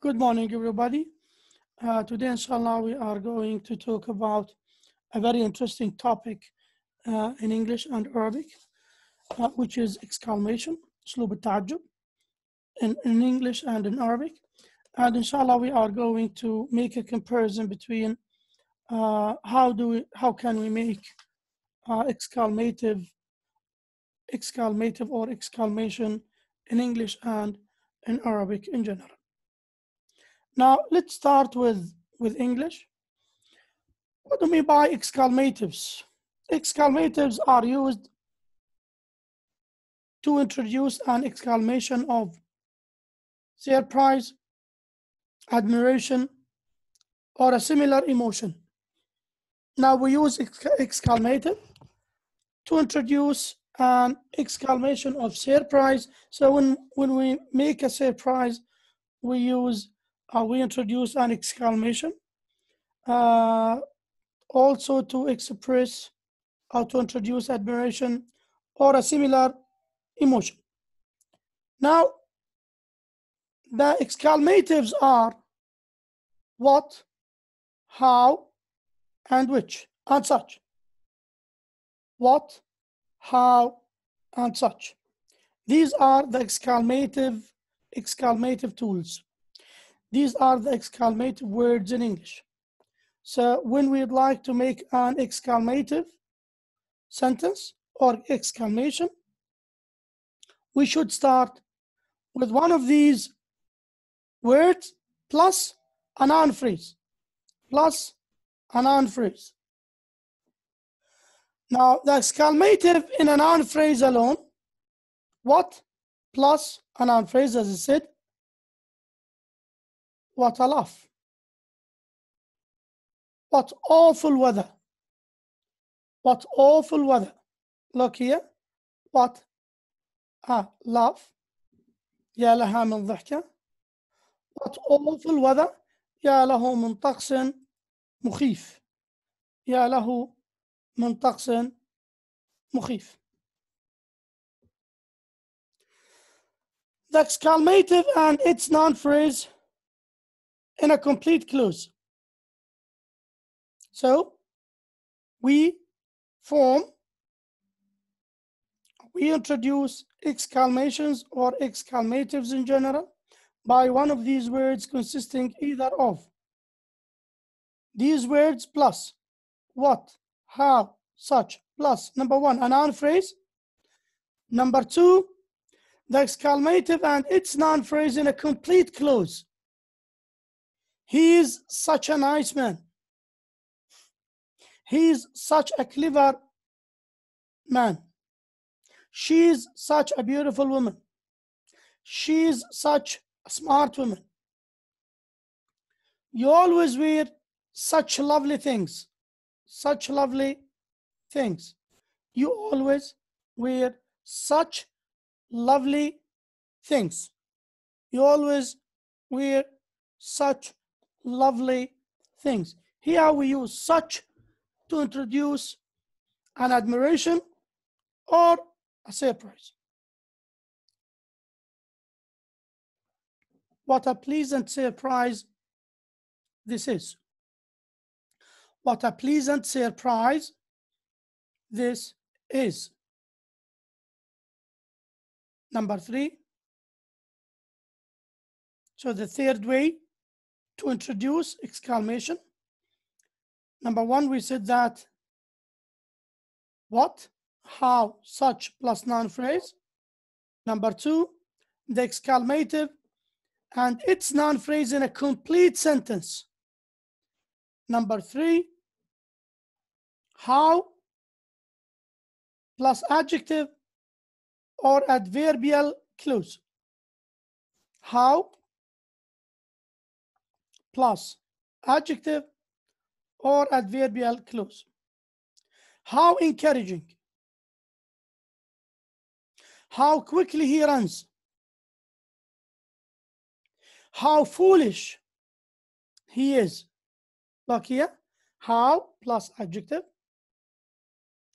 Good morning, everybody. Uh, today, inshallah, we are going to talk about a very interesting topic uh, in English and Arabic, uh, which is exclamation, slub in, in English and in Arabic. And inshallah, we are going to make a comparison between uh, how do we, how can we make uh, exclamative, exclamative or exclamation in English and in Arabic in general. Now let's start with, with English. What do we mean by exclamatives? Exclamatives are used to introduce an exclamation of surprise, admiration, or a similar emotion. Now we use exc exclamative to introduce an exclamation of surprise. So when, when we make a surprise, we use we introduce an exclamation uh, also to express or to introduce admiration or a similar emotion. Now, the exclamatives are what, how, and which, and such. What, how, and such. These are the exclamative, exclamative tools. These are the exclamative words in English. So when we'd like to make an exclamative sentence or exclamation, we should start with one of these words plus a noun phrase, plus a noun phrase. Now the exclamative in a noun phrase alone, what plus a noun phrase as I said, what a laugh. What awful weather. What awful weather. Look here. What a laugh. يا لها من ضحكة. What awful weather. يا له من طقس مخيف. يا له من طقس مخيف. That's exclamative and its non-phrase and a complete close. So we form, we introduce exclamations or exclamatives in general by one of these words consisting either of these words plus what, how, such, plus number one, a noun phrase. Number two, the exclamative and its noun phrase in a complete clause. He is such a nice man. He is such a clever man. She is such a beautiful woman. She is such a smart woman. You always wear such lovely things, such lovely things. You always wear such lovely things. You always wear such lovely things. Here we use such to introduce an admiration or a surprise. What a pleasant surprise this is. What a pleasant surprise this is. Number three. So the third way to introduce exclamation. Number one, we said that what, how, such plus noun phrase. Number two, the exclamative and its noun phrase in a complete sentence. Number three, how plus adjective or adverbial clues. How plus adjective or adverbial clause. How encouraging. How quickly he runs. How foolish he is. Look here. How plus adjective.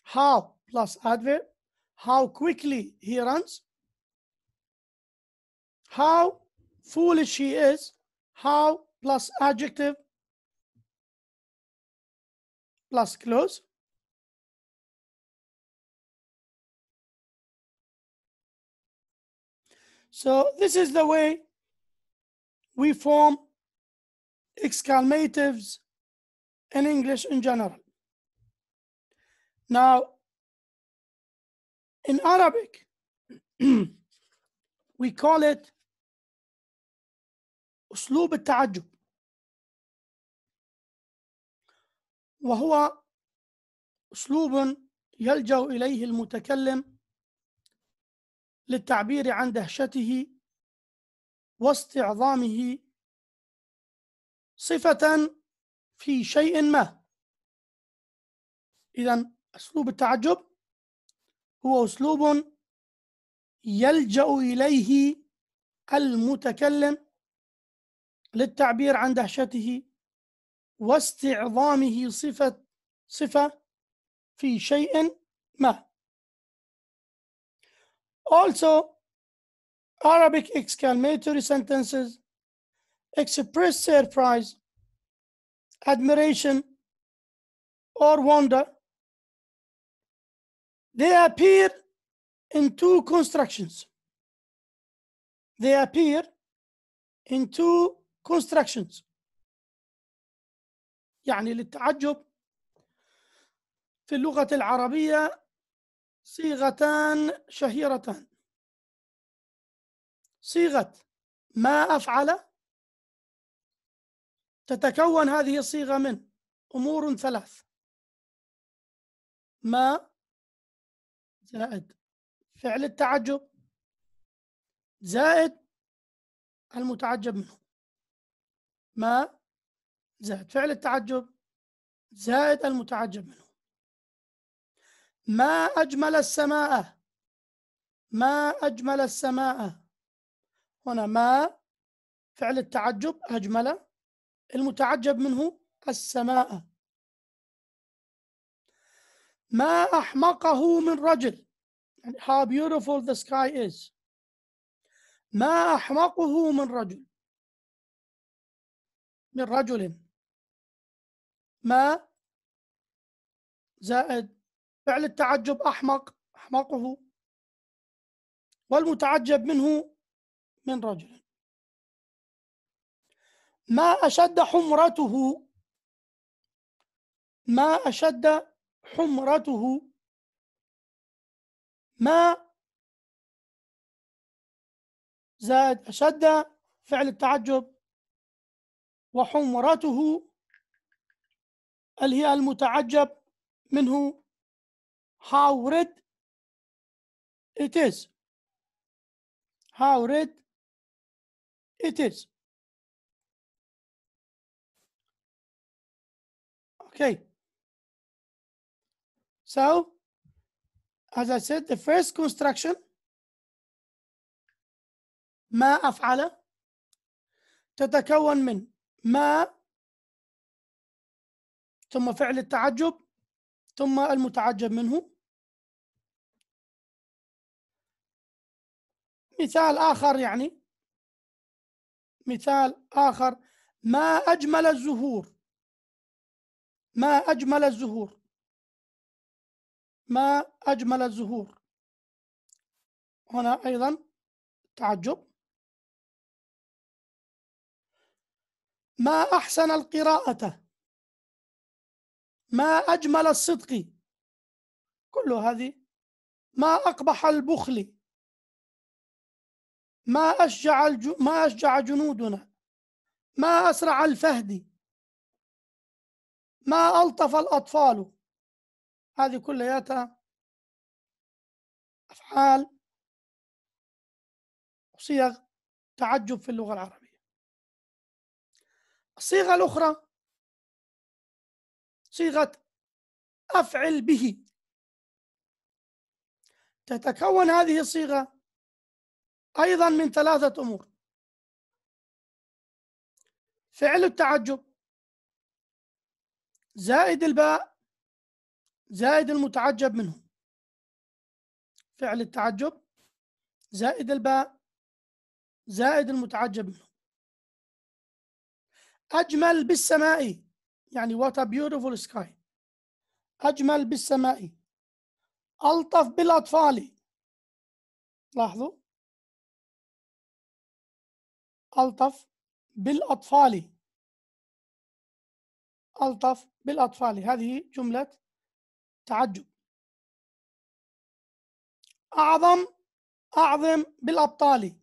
How plus adverb. How quickly he runs. How foolish he is. How plus adjective plus close. So this is the way we form exclamatives in English in general. Now, in Arabic, we call it أسلوب التعجب وهو اسلوب يلجا اليه المتكلم للتعبير عن دهشته واستعظامه صفه في شيء ما اذا اسلوب التعجب هو اسلوب يلجا اليه المتكلم للتعبير عن دهشته واستعظامه صفة صفة في شيء ما. Also, Arabic exclamatory sentences express surprise, admiration, or wonder. They appear in two constructions. They appear in two constructions. يعني للتعجب في اللغة العربية صيغتان شهيرتان صيغة ما أفعل تتكون هذه الصيغة من أمور ثلاث ما زائد فعل التعجب زائد المتعجب منه ما زائد فعل التعجب زائد المتعجب منه ما أجمل السماء ما أجمل السماء هنا ما فعل التعجب أجمل المتعجب منه السماء ما أحمقه من رجل يعني how beautiful the sky is ما أحمقه من رجل من رجل ما زائد فعل التعجب أحمق أحمقه والمتعجب منه من رجل ما أشد حمرته ما أشد حمرته ما زاد أشد فعل التعجب وحمرته اللي هي المتعجب منه how red it is how red it is okay so as I said the first construction ما أفعل تتكون من ما ثم فعل التعجب ثم المتعجب منه مثال آخر يعني مثال آخر ما أجمل الزهور ما أجمل الزهور ما أجمل الزهور هنا أيضا تعجب ما أحسن القراءة ما أجمل الصدق كل هذه ما أقبح البخل ما أشجع, الج... ما أشجع جنودنا ما أسرع الفهد ما ألطف الأطفال هذه كلياتها أفعال وصيغ تعجب في اللغة العربية الصيغة الأخرى صيغة أفعل به تتكون هذه الصيغة أيضا من ثلاثة أمور فعل التعجب زائد الباء زائد المتعجب منه فعل التعجب زائد الباء زائد المتعجب منه أجمل بالسماء يعني what a beautiful sky أجمل بالسماء ألطف بالأطفال لاحظوا ألطف بالأطفال ألطف بالأطفال هذه جملة تعجب أعظم أعظم بالأبطال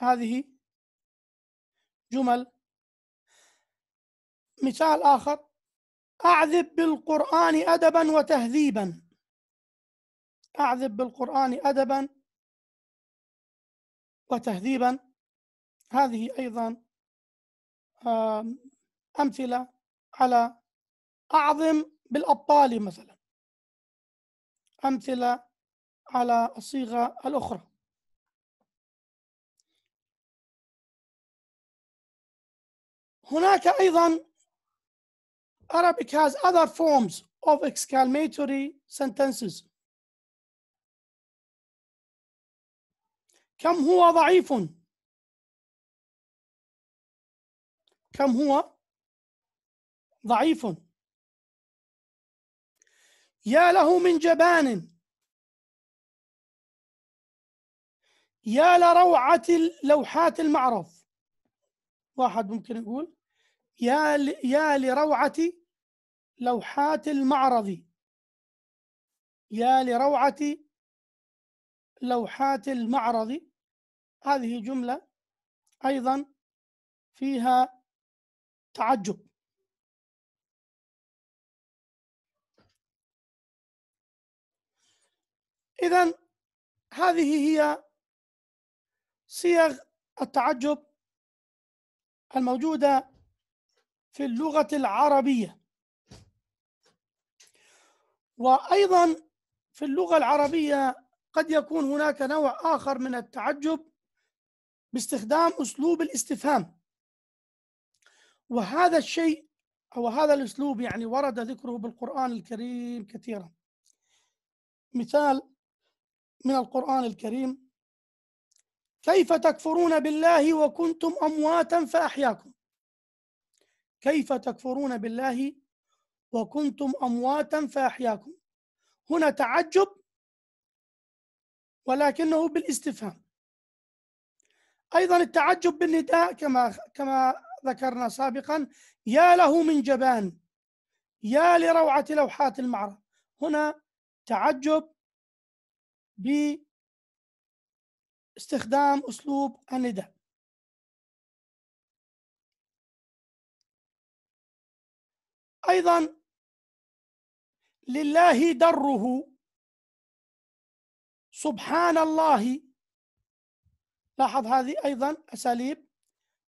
هذه جمل مثال آخر أعذب بالقرآن أدبا وتهذيبا أعذب بالقرآن أدبا وتهذيبا هذه أيضا أمثلة على أعظم بالأبطال مثلا أمثلة على الصيغة الأخرى هناك أيضا Arabic has other forms of exclamatory sentences كم هو ضعيف كم هو ضعيف يا له من جبان يا لروعة لوحات المعرف واحد ممكن يقول يا يا لروعة لوحات المعرض يا لروعة لوحات المعرض هذه جملة أيضا فيها تعجب إذا هذه هي صيغ التعجب الموجودة في اللغة العربية وأيضا في اللغة العربية قد يكون هناك نوع آخر من التعجب باستخدام أسلوب الاستفهام وهذا الشيء أو هذا الأسلوب يعني ورد ذكره بالقرآن الكريم كثيرا مثال من القرآن الكريم كيف تكفرون بالله وكنتم أمواتا فأحياكم كيف تكفرون بالله وكنتم امواتا فاحياكم هنا تعجب ولكنه بالاستفهام ايضا التعجب بالنداء كما كما ذكرنا سابقا يا له من جبان يا لروعه لوحات المعرض هنا تعجب باستخدام اسلوب النداء ايضا لله دره سبحان الله لاحظ هذه ايضا اساليب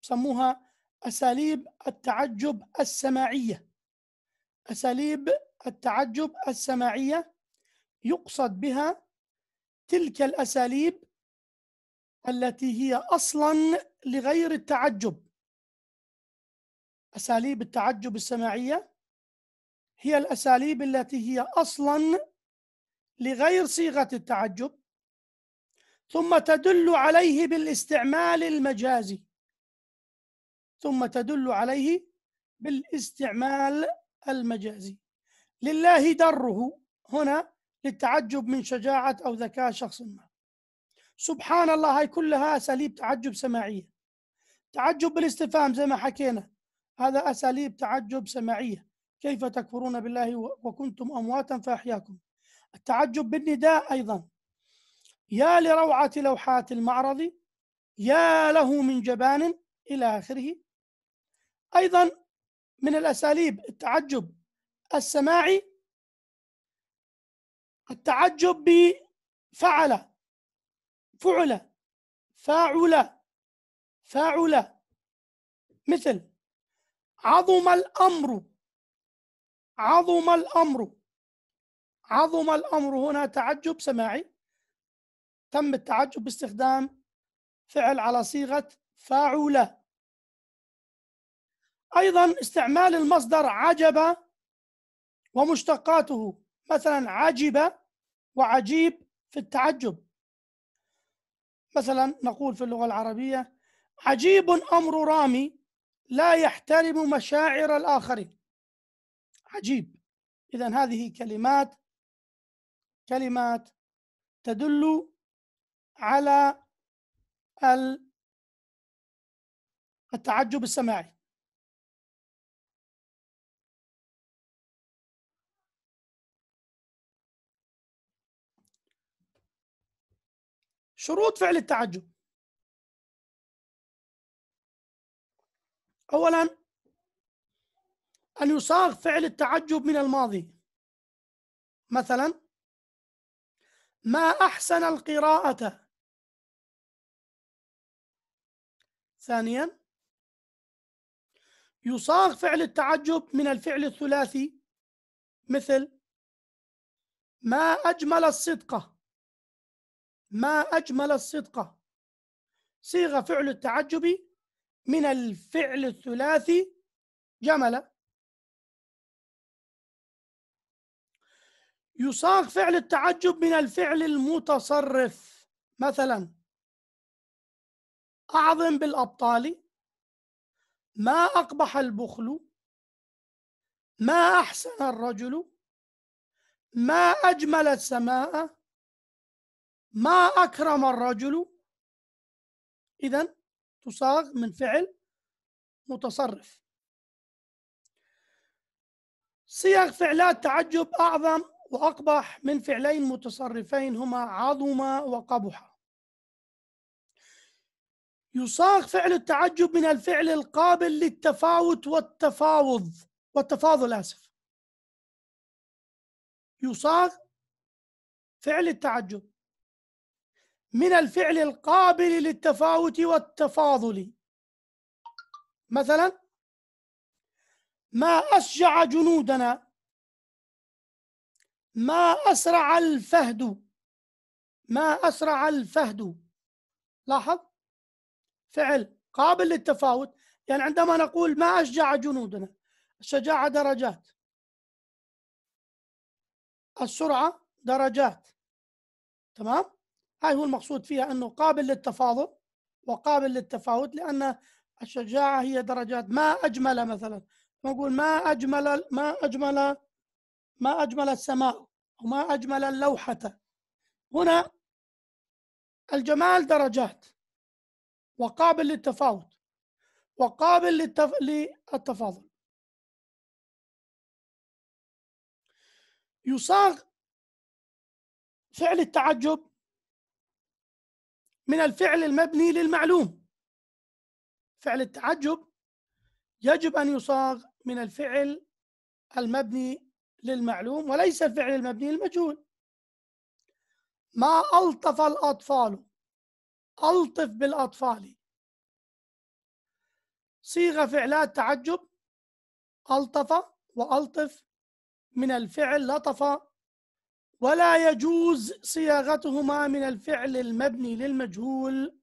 سموها اساليب التعجب السماعيه اساليب التعجب السماعيه يقصد بها تلك الاساليب التي هي اصلا لغير التعجب اساليب التعجب السماعيه هي الأساليب التي هي أصلا لغير صيغة التعجب ثم تدل عليه بالاستعمال المجازي ثم تدل عليه بالاستعمال المجازي لله دره هنا للتعجب من شجاعة أو ذكاء شخص ما سبحان الله هاي كلها أساليب تعجب سماعية تعجب بالاستفهام زي ما حكينا هذا أساليب تعجب سماعية كيف تكفرون بالله وكنتم أمواتا فأحياكم التعجب بالنداء أيضا يا لروعة لوحات المعرض يا له من جبان إلى آخره أيضا من الأساليب التعجب السماعي التعجب بفعل فعل فاعل فاعل مثل عظم الأمر عظم الامر عظم الامر هنا تعجب سماعي تم التعجب باستخدام فعل على صيغه فاعل ايضا استعمال المصدر عجب ومشتقاته مثلا عجب وعجيب في التعجب مثلا نقول في اللغه العربيه عجيب امر رامي لا يحترم مشاعر الاخرين عجيب إذا هذه كلمات كلمات تدل على التعجب السماعي شروط فعل التعجب اولا أن يصاغ فعل التعجب من الماضي مثلا ما أحسن القراءة ثانيا يصاغ فعل التعجب من الفعل الثلاثي مثل ما أجمل الصدقة ما أجمل الصدقة صيغة فعل التعجب من الفعل الثلاثي جمل يصاغ فعل التعجب من الفعل المتصرف مثلا أعظم بالأبطال ما أقبح البخل ما أحسن الرجل ما أجمل السماء ما أكرم الرجل إذا تصاغ من فعل متصرف صيغ فعلات تعجب أعظم وأقبح من فعلين متصرفين هما عظم وقبح يصاغ فعل التعجب من الفعل القابل للتفاوت والتفاوض والتفاضل آسف يصاغ فعل التعجب من الفعل القابل للتفاوت والتفاضل مثلا ما أشجع جنودنا ما أسرع الفهد ما أسرع الفهد لاحظ فعل قابل للتفاوت يعني عندما نقول ما أشجع جنودنا الشجاعة درجات السرعة درجات تمام هاي هو المقصود فيها أنه قابل للتفاضل وقابل للتفاوت لأن الشجاعة هي درجات ما أجمل مثلا نقول ما أجمل ما أجمل ما أجمل السماء وما أجمل اللوحة هنا الجمال درجات وقابل للتفاوت وقابل للتف... للتفاضل يصاغ فعل التعجب من الفعل المبني للمعلوم فعل التعجب يجب أن يصاغ من الفعل المبني للمعلوم وليس الفعل المبني للمجهول ما ألطف الأطفال ألطف بالأطفال صيغة فعلات تعجب ألطف وألطف من الفعل لطف ولا يجوز صياغتهما من الفعل المبني للمجهول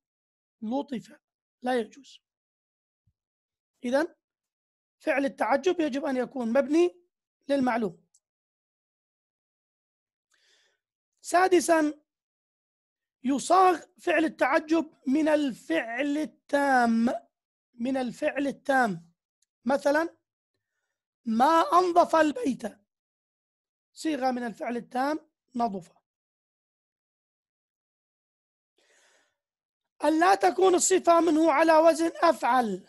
لطف لا يجوز إذا فعل التعجب يجب أن يكون مبني للمعلوم سادسا يصاغ فعل التعجب من الفعل التام من الفعل التام مثلا ما أنظف البيت صيغة من الفعل التام نظف ألا تكون الصفة منه على وزن أفعل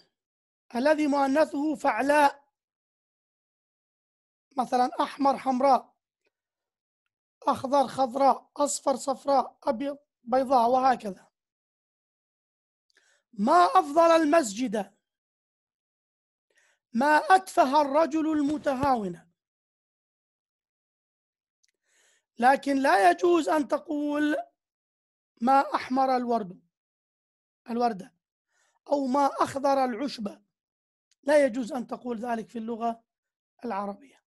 الذي مؤنثه فعلاء مثلا أحمر حمراء أخضر خضراء أصفر صفراء أبيض بيضاء وهكذا ما أفضل المسجد ما أتفه الرجل المتهاون لكن لا يجوز أن تقول ما أحمر الورد الوردة أو ما أخضر العشبة لا يجوز أن تقول ذلك في اللغة العربية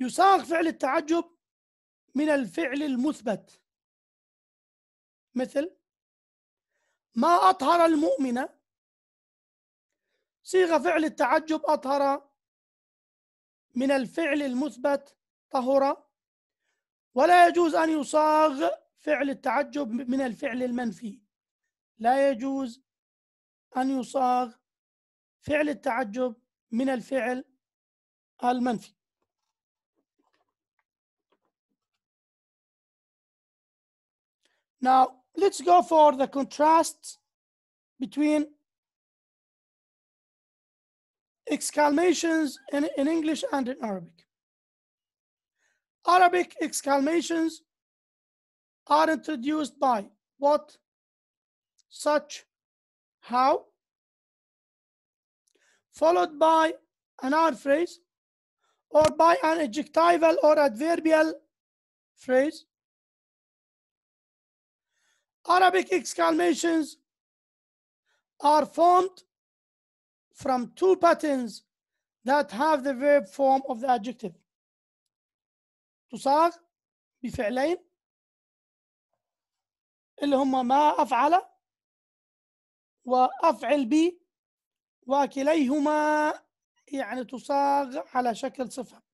يساق فعل التعجب من الفعل المثبت مثل ما أطهر المؤمن صيغة فعل التعجب أطهر من الفعل المثبت طهر ولا يجوز أن يصاغ فعل التعجب من الفعل المنفي لا يجوز أن يصاغ فعل التعجب من الفعل المنفي Now, let's go for the contrast between exclamations in, in English and in Arabic. Arabic exclamations are introduced by what, such, how, followed by an phrase or by an adjectival or adverbial phrase Arabic exclamations are formed from two patterns that have the verb form of the adjective تصاغ بفعلين اللي هما ما أفعل وأفعل بي وكليهما يعني تصاغ على شكل صفة